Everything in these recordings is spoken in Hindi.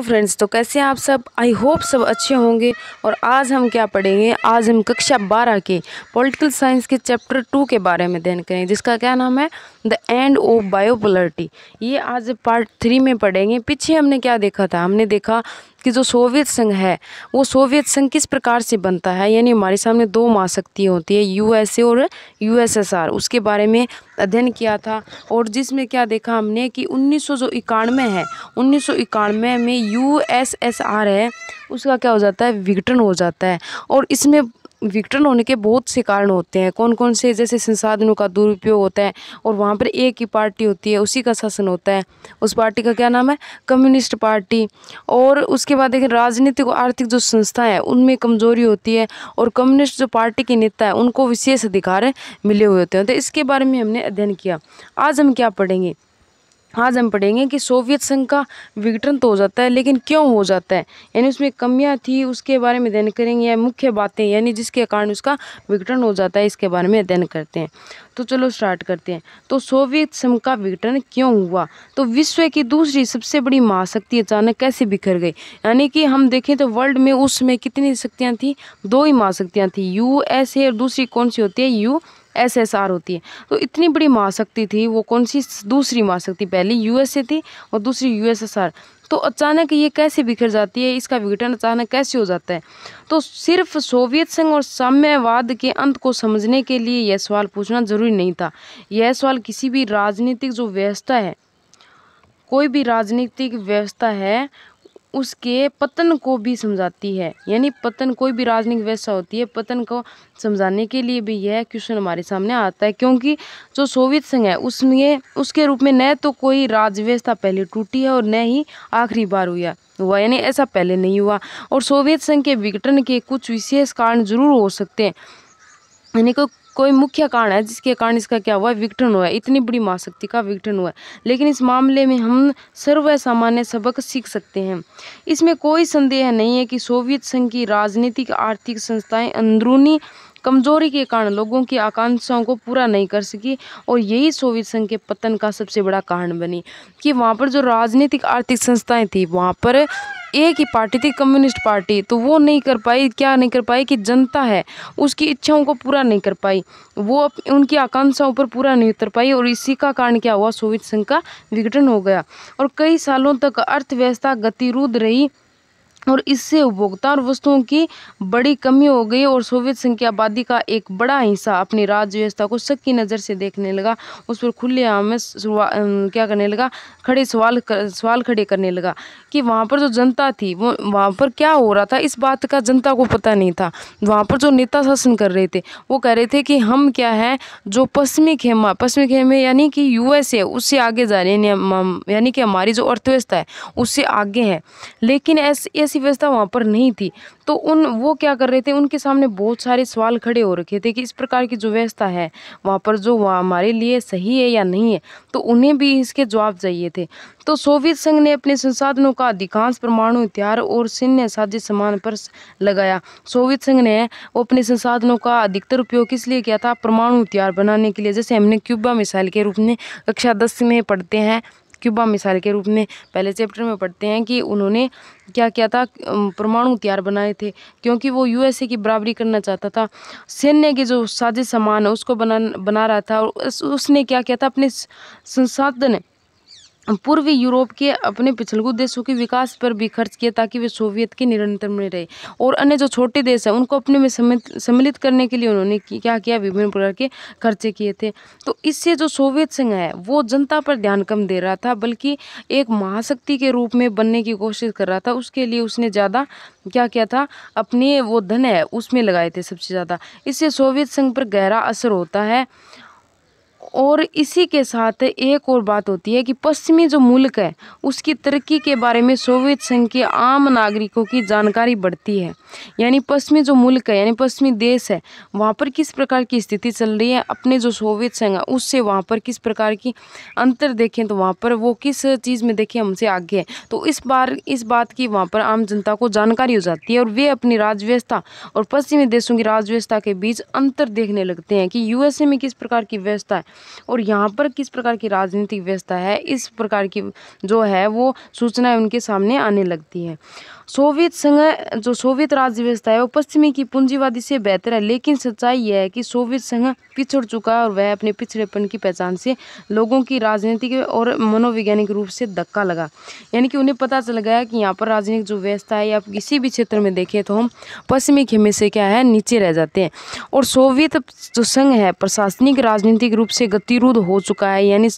हेलो फ्रेंड्स तो कैसे हैं आप सब आई होप सब अच्छे होंगे और आज हम क्या पढ़ेंगे आज हम कक्षा बारह के पॉलिटिकल साइंस के चैप्टर टू के बारे में अध्ययन करेंगे जिसका क्या नाम है द एंड ऑफ बायोपोलरिटी ये आज पार्ट थ्री में पढ़ेंगे पीछे हमने क्या देखा था हमने देखा कि जो सोवियत संघ है वो सोवियत संघ किस प्रकार से बनता है यानी हमारे सामने दो महाशक्ति होती है यूएसए और यूएसएसआर उसके बारे में अध्ययन किया था और जिसमें क्या देखा हमने कि उन्नीस जो इक्यानवे है उन्नीस में यू एस एस आर है उसका क्या हो जाता है विघटन हो जाता है और इसमें विघटन होने के बहुत से कारण होते हैं कौन कौन से जैसे संसाधनों का दुरुपयोग होता है और वहाँ पर एक ही पार्टी होती है उसी का शासन होता है उस पार्टी का क्या नाम है कम्युनिस्ट पार्टी और उसके बाद देखें राजनीतिक और आर्थिक जो संस्थाएं हैं उनमें कमजोरी होती है और कम्युनिस्ट जो पार्टी के नेता है उनको विशेष अधिकार मिले हुए होते हैं तो इसके बारे में हमने अध्ययन किया आज हम क्या पढ़ेंगे आज हम पढ़ेंगे कि सोवियत संघ का विघटन तो हो जाता है लेकिन क्यों हो जाता है यानी उसमें कमियां थी उसके बारे में अध्ययन करेंगे या मुख्य बातें यानी जिसके कारण उसका विघटन हो जाता है इसके बारे में अध्ययन करते हैं तो चलो स्टार्ट करते हैं तो सोवियत संघ का विघटन क्यों हुआ तो विश्व की दूसरी सबसे बड़ी महाशक्ति अचानक कैसे बिखर गई यानी कि हम देखें तो वर्ल्ड में उस समय कितनी शक्तियाँ थी दो ही महाशक्तियाँ थी यू और दूसरी कौन सी होती है यू आर होती है तो इतनी बड़ी महाशक्ति थी वो कौन सी दूसरी महाशक्ति पहली यूएसए थी और दूसरी यूएसएसआर तो अचानक ये कैसे बिखर जाती है इसका विघटन अचानक कैसे हो जाता है तो सिर्फ सोवियत संघ और साम्यवाद के अंत को समझने के लिए यह सवाल पूछना जरूरी नहीं था यह सवाल किसी भी राजनीतिक जो व्यवस्था है कोई भी राजनीतिक व्यवस्था है उसके पतन को भी समझाती है यानी पतन कोई भी राजनीतिक व्यवस्था होती है पतन को समझाने के लिए भी यह क्वेश्चन हमारे सामने आता है क्योंकि जो सोवियत संघ है उसने उसके रूप में न तो कोई राज व्यवस्था पहले टूटी है और न ही आखिरी बार हुई है हुआ यानी ऐसा पहले नहीं हुआ और सोवियत संघ के विघटन के कुछ विशेष कारण जरूर हो सकते हैं यानी कोई कोई मुख्य कारण है जिसके कारण इसका क्या हुआ है विघटन हुआ इतनी बड़ी महाशक्ति का विघटन हुआ है लेकिन इस मामले में हम सर्व सामान्य सबक सीख सकते हैं इसमें कोई संदेह नहीं है कि सोवियत संघ की राजनीतिक आर्थिक संस्थाएं अंदरूनी कमजोरी के कारण लोगों की आकांक्षाओं को पूरा नहीं कर सकी और यही सोवियत संघ के पतन का सबसे बड़ा कारण बनी कि वहाँ पर जो राजनीतिक आर्थिक संस्थाएं थी वहाँ पर एक ही पार्टी थी कम्युनिस्ट पार्टी तो वो नहीं कर पाई क्या नहीं कर पाई कि जनता है उसकी इच्छाओं को पूरा नहीं कर पाई वो उनकी आकांक्षाओं पर पूरा नहीं उतर पाई और इसी का कारण क्या हुआ सोवियत संघ का विघटन हो गया और कई सालों तक अर्थव्यवस्था गतिरोध रही और इससे उपभोक्ता और वस्तुओं की बड़ी कमी हो गई और सोवियत संघ की आबादी का एक बड़ा हिस्सा अपनी राज्य व्यवस्था को शक की नज़र से देखने लगा उस पर खुले में क्या करने लगा खड़े सवाल कर, सवाल खड़े करने लगा कि वहाँ पर जो जनता थी वो वहाँ पर क्या हो रहा था इस बात का जनता को पता नहीं था वहाँ पर जो नेता शासन कर रहे थे वो कह रहे थे कि हम क्या है जो पश्चिमी खेमा पश्चिमी खेमे यानी कि एस उससे आगे जा रहे हैं यानी कि हमारी जो अर्थव्यवस्था है उससे आगे है लेकिन ऐसे ऐसी व्यवस्था वहाँ पर नहीं थी तो उन वो क्या कर रहे थे उनके सामने बहुत सारे सवाल खड़े हो रखे थे कि इस प्रकार की जो व्यवस्था है वहाँ पर जो हमारे लिए सही है या नहीं है तो उन्हें भी इसके जवाब चाहिए थे तो सोवियत संघ ने अपने संसाधनों का अधिकांश परमाणु हथियार और सैन्य साजिश सामान पर लगाया सोवियत संघ ने वो अपने संसाधनों का अधिकतर उपयोग किस लिए किया था परमाणु हथियार बनाने के लिए जैसे हमने क्यूबा मिसाइल के रूप में कक्षा दस में पढ़ते हैं क्यूबा मिसाइल के रूप में पहले चैप्टर में पढ़ते हैं कि उन्होंने क्या किया था परमाणु हथियार बनाए थे क्योंकि वो यूएसए की बराबरी करना चाहता था सैन्य के जो साजिश सामान है उसको बना बना रहा था और उसने क्या किया था अपने संसाधन पूर्वी यूरोप के अपने पिछलगु देशों के विकास पर भी खर्च किया ताकि वे सोवियत के निरंतर में रहे और अन्य जो छोटे देश हैं उनको अपने में सम्मिलित करने के लिए उन्होंने क्या किया विभिन्न प्रकार के खर्चे किए थे तो इससे जो सोवियत संघ है वो जनता पर ध्यान कम दे रहा था बल्कि एक महाशक्ति के रूप में बनने की कोशिश कर रहा था उसके लिए उसने ज़्यादा क्या किया था अपने वो धन है उसमें लगाए थे सबसे ज़्यादा इससे सोवियत संघ पर गहरा असर होता है और इसी के साथ एक और बात होती है कि पश्चिमी जो मुल्क है उसकी तरक्की के बारे में सोवियत संघ के आम नागरिकों की जानकारी बढ़ती है यानी पश्चिमी जो मुल्क है यानी पश्चिमी देश है वहाँ पर किस प्रकार की स्थिति चल रही है अपने जो सोवियत संघ है उससे वहाँ पर किस प्रकार की अंतर देखें तो वहाँ पर वो किस चीज़ में देखें हमसे आगे है तो इस बार इस बात की वहाँ पर आम जनता को जानकारी हो जाती है और वे अपनी राज्य व्यवस्था और पश्चिमी देशों की राज्य व्यवस्था के बीच अंतर देखने लगते हैं कि यूएसए में किस प्रकार की व्यवस्था है और यहाँ पर किस प्रकार की राजनीतिक व्यवस्था है इस प्रकार की जो है वो सूचनाएं उनके सामने आने लगती है सोवियत संघ जो सोवियत राज्य व्यवस्था है वो पश्चिमी की पूंजीवादी से बेहतर है लेकिन सच्चाई यह है कि सोवियत संघ पिछड़ चुका है और वह अपने पिछड़ेपन की पहचान से लोगों की राजनीतिक और मनोवैज्ञानिक रूप से धक्का लगा यानी कि उन्हें पता चल गया कि यहाँ पर राजनीतिक जो व्यवस्था है या किसी भी क्षेत्र में देखें तो हम पश्चिमी खेमे से क्या है नीचे रह जाते हैं और सोवियत जो संघ है प्रशासनिक राजनीतिक रूप से गतिरोध हो चुका है यानी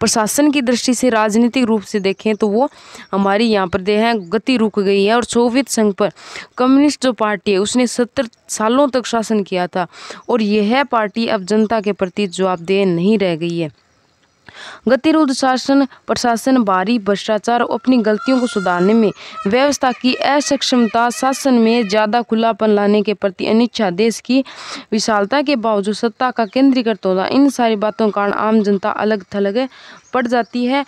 प्रशासन की दृष्टि से राजनीतिक रूप से देखें तो वो हमारी यहाँ पर है गति रुक गई है और सोवियत संघ पर कम्युनिस्ट जो पार्टी है उसने सत्तर सालों तक शासन किया था और यह पार्टी अब जनता के प्रति जवाबदेह नहीं रह गई है गतिरोध शासन प्रशासन बारी भ्रष्टाचार और अपनी गलतियों को सुधारने में व्यवस्था की असक्षमता शासन में ज़्यादा खुलापन लाने के प्रति अनिच्छा देश की विशालता के बावजूद सत्ता का केंद्रीकृत होता इन सारी बातों के कारण आम जनता अलग थलग पड़ जाती है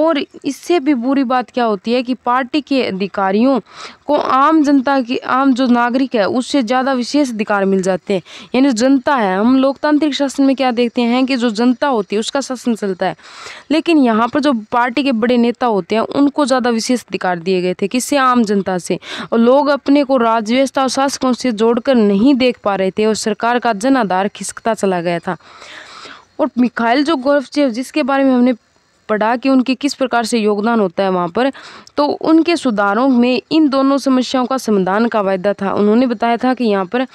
और इससे भी बुरी बात क्या होती है कि पार्टी के अधिकारियों को आम जनता की आम जो नागरिक है उससे ज़्यादा विशेष अधिकार मिल जाते हैं यानी जनता है हम लोकतांत्रिक शासन में क्या देखते हैं कि जो जनता होती है उसका शासन चलता है लेकिन यहाँ पर जो पार्टी के बड़े नेता होते हैं उनको ज़्यादा विशेष अधिकार दिए गए थे किससे आम जनता से और लोग अपने को राजव्यवस्था और शासकों से जोड़कर नहीं देख पा रहे थे और सरकार का जन आधार खिसकता चला गया था और मिखाइल जो गोर्फचेव जिसके बारे में हमने पढ़ा कि उनके किस प्रकार से योगदान होता है वहाँ पर तो उनके सुधारों में इन दोनों समस्याओं का समाधान का वायदा था उन्होंने बताया था कि यहाँ पर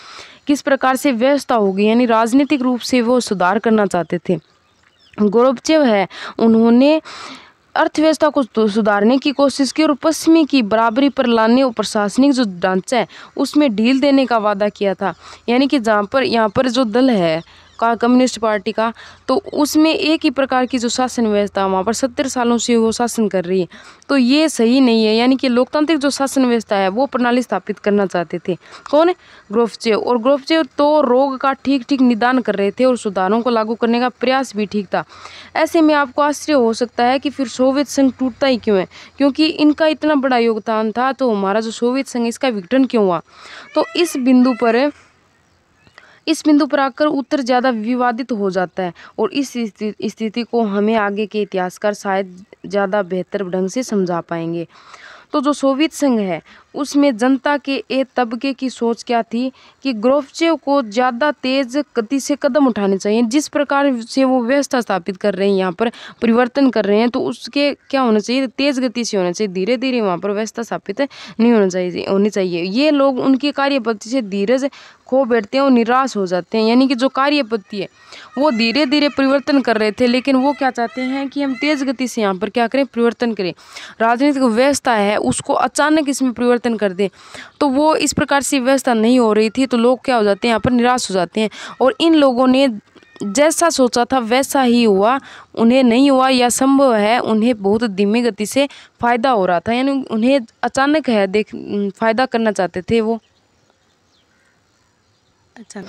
किस प्रकार से व्यवस्था होगी यानी राजनीतिक रूप से वो सुधार करना चाहते थे गौरवचेव है उन्होंने अर्थव्यवस्था को सुधारने की कोशिश की और पश्चिमी की बराबरी पर लाने और प्रशासनिक जो ढांचा है उसमें ढील देने का वादा किया था यानी कि जहाँ पर यहाँ पर जो दल है का कम्युनिस्ट पार्टी का तो उसमें एक ही प्रकार की जो शासन व्यवस्था वहाँ पर सत्तर सालों से वो शासन कर रही है तो ये सही नहीं है यानी कि लोकतांत्रिक जो शासन व्यवस्था है वो प्रणाली स्थापित करना चाहते थे कौन है ग्रोफचे और ग्रोफचे तो रोग का ठीक ठीक निदान कर रहे थे और सुधारों को लागू करने का प्रयास भी ठीक था ऐसे में आपको आश्चर्य हो सकता है कि फिर सोवियत संघ टूटता ही क्यों है क्योंकि इनका इतना बड़ा योगदान था तो हमारा जो सोवियत संघ इसका विघटन क्यों हुआ तो इस बिंदु पर इस बिंदु पर आकर उत्तर ज़्यादा विवादित हो जाता है और इस स्थिति को हमें आगे के इतिहासकार शायद ज़्यादा बेहतर ढंग से समझा पाएंगे तो जो सोवियत संघ है उसमें जनता के ए तबके की सोच क्या थी कि ग्रोफचेव को ज़्यादा तेज़ गति से कदम उठाने चाहिए जिस प्रकार से वो व्यवस्था स्थापित कर रहे हैं यहाँ पर परिवर्तन कर रहे हैं तो उसके क्या होना चाहिए तेज़ गति से होना चाहिए धीरे धीरे वहाँ पर व्यवस्था स्थापित नहीं होना चाहिए होनी चाहिए ये लोग उनकी कार्यपद्धति से धीरज खो बैठते हैं और निराश हो जाते हैं यानी कि जो कार्यपत्ति है वो धीरे धीरे परिवर्तन कर रहे थे लेकिन वो क्या चाहते हैं कि हम तेज़ गति से यहाँ पर क्या करें परिवर्तन करें राजनीतिक व्यवस्था है उसको अचानक इसमें परिवर्तन परिवर्तन कर दें तो वो इस प्रकार से व्यवस्था नहीं हो रही थी तो लोग क्या हो जाते हैं यहाँ पर निराश हो जाते हैं और इन लोगों ने जैसा सोचा था वैसा ही हुआ उन्हें नहीं हुआ या संभव है उन्हें बहुत धीमी गति से फ़ायदा हो रहा था यानी उन्हें अचानक है देख फ़ायदा करना चाहते थे वो अच्छा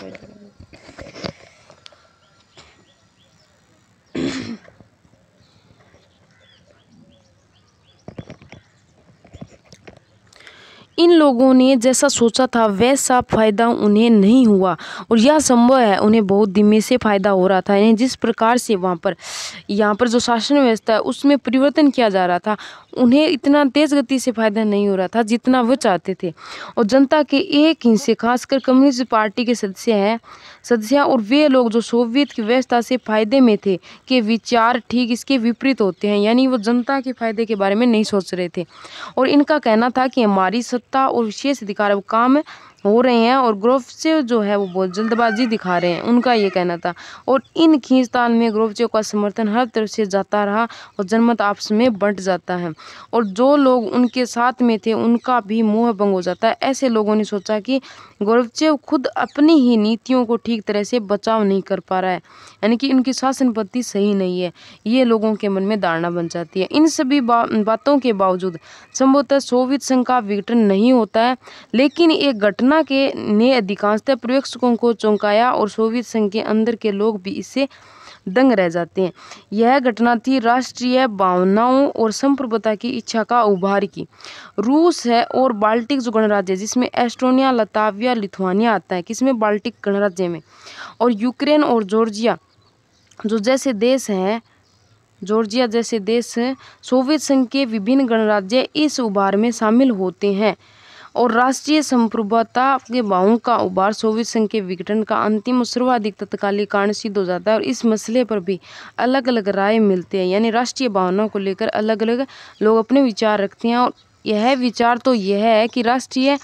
इन लोगों ने जैसा सोचा था वैसा फ़ायदा उन्हें नहीं हुआ और यह संभव है उन्हें बहुत धीमे से फ़ायदा हो रहा था यानी जिस प्रकार से वहाँ पर यहाँ पर जो शासन व्यवस्था है उसमें परिवर्तन किया जा रहा था उन्हें इतना तेज़ गति से फ़ायदा नहीं हो रहा था जितना वो चाहते थे और जनता के एक हिस्से खासकर कम्युनिस्ट पार्टी के सदस्य हैं सदस्य और वे लोग जो सोवियत की व्यवस्था से फ़ायदे में थे के विचार ठीक इसके विपरीत होते हैं यानी वो जनता के फ़ायदे के बारे में नहीं सोच रहे थे और इनका कहना था कि हमारी आवश्यकता और विशेष अधिकार काम हो रहे हैं और ग्रोफचे जो है वो बहुत जल्दबाजी दिखा रहे हैं उनका ये कहना था और इन खींचतान में ग्रोफचे का समर्थन हर तरफ से जाता रहा और जनमत आपस में बंट जाता है और जो लोग उनके साथ में थे उनका भी मोह भंग हो जाता है ऐसे लोगों ने सोचा कि गोरबचेव खुद अपनी ही नीतियों को ठीक तरह से बचाव नहीं कर पा रहा है यानी कि उनकी शासन पद्धति सही नहीं है ये लोगों के मन में धारणा बन जाती है इन सभी बा, बातों के बावजूद संभवतः सोवियत संघ का विघटन नहीं होता है लेकिन एक घटना घटना के ने अधिकांशतः प्रवेक्षकों को चौंकाया और सोवियत संघ के अंदर के लोग भी इससे दंग रह जाते हैं यह घटना थी राष्ट्रीय भावनाओं और संप्रभुता की इच्छा का उभार की रूस है और बाल्टिक जो गणराज्य जिसमें एस्टोनिया लताविया लिथुआनिया आता है किसमें बाल्टिक गणराज्य में और यूक्रेन और जॉर्जिया जो जैसे देश हैं जॉर्जिया जैसे देश सोवियत संघ के विभिन्न गणराज्य इस उभार में शामिल होते हैं और राष्ट्रीय संप्रभुता के भावों का उभार सोवियत संघ के विघटन का अंतिम और सर्वाधिक तत्कालीन कारण सिद्ध हो जाता है और इस मसले पर भी अलग अलग राय मिलते हैं यानी राष्ट्रीय भावनाओं को लेकर अलग अलग लोग अपने विचार रखते हैं और यह विचार तो यह है कि राष्ट्रीय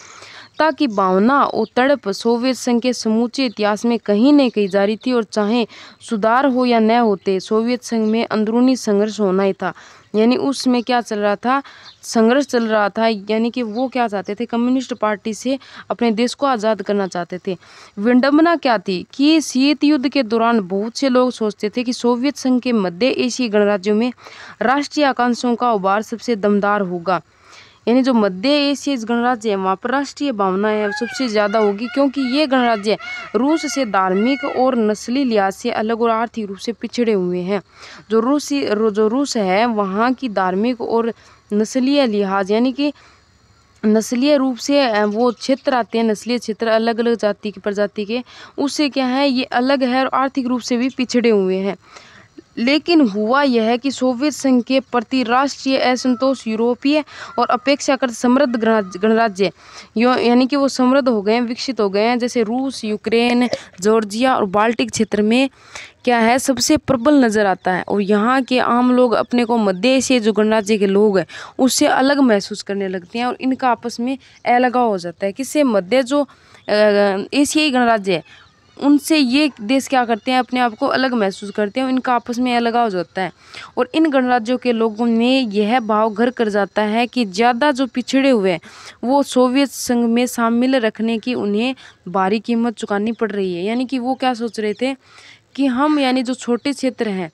ताकि भावना और तड़प सोवियत संघ के समूचे इतिहास में कहीं न कहीं जारी थी और चाहे सुधार हो या न होते सोवियत संघ में अंदरूनी संघर्ष होना ही था यानी उसमें क्या चल रहा था संघर्ष चल रहा था यानी कि वो क्या चाहते थे कम्युनिस्ट पार्टी से अपने देश को आज़ाद करना चाहते थे विडम्बना क्या थी कि शीत युद्ध के दौरान बहुत से लोग सोचते थे कि सोवियत संघ के मध्य एशियाई गणराज्यों में राष्ट्रीय आकांक्षाओं का उबार सबसे दमदार होगा यानी जो मध्य एशिया गणराज्य है वहाँ पर राष्ट्रीय है सबसे ज़्यादा होगी क्योंकि ये गणराज्य रूस से धार्मिक और नस्ली लिहाज से अलग और आर्थिक रूप से पिछड़े हुए हैं जो रूसी जो रूस है वहाँ की धार्मिक और नस्लीय लिहाज यानी कि नस्लीय रूप से वो क्षेत्र आते हैं नस्लीय क्षेत्र अलग अलग जाति की प्रजाति के उससे क्या है ये अलग है और आर्थिक रूप से भी पिछड़े हुए हैं लेकिन हुआ यह है कि सोवियत संघ के प्रति राष्ट्रीय असंतोष यूरोपीय और अपेक्षाकृत समृद्ध गणराज्य यानी कि वो समृद्ध हो गए हैं विकसित हो गए हैं जैसे रूस यूक्रेन जॉर्जिया और बाल्टिक क्षेत्र में क्या है सबसे प्रबल नज़र आता है और यहाँ के आम लोग अपने को मध्य एशिया जो गणराज्य के लोग हैं उससे अलग महसूस करने लगते हैं और इनका आपस में अलगाव हो जाता है किससे मध्य जो एशियाई गणराज्य है उनसे ये देश क्या करते हैं अपने आप को अलग महसूस करते हैं इनका आपस में अलगाव हो जाता है और इन गणराज्यों के लोगों में यह भाव घर कर जाता है कि ज़्यादा जो पिछड़े हुए हैं वो सोवियत संघ में शामिल रखने की उन्हें भारी कीमत चुकानी पड़ रही है यानी कि वो क्या सोच रहे थे कि हम यानी जो छोटे क्षेत्र हैं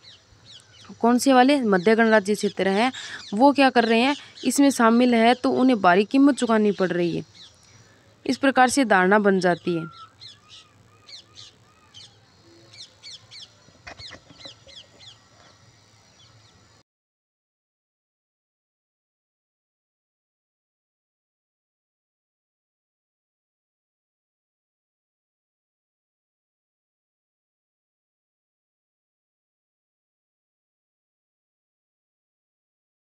कौन से वाले मध्य गणराज्य क्षेत्र हैं वो क्या कर रहे हैं इसमें शामिल है तो उन्हें भारी कीमत चुकानी पड़ रही है इस प्रकार से धारणा बन जाती है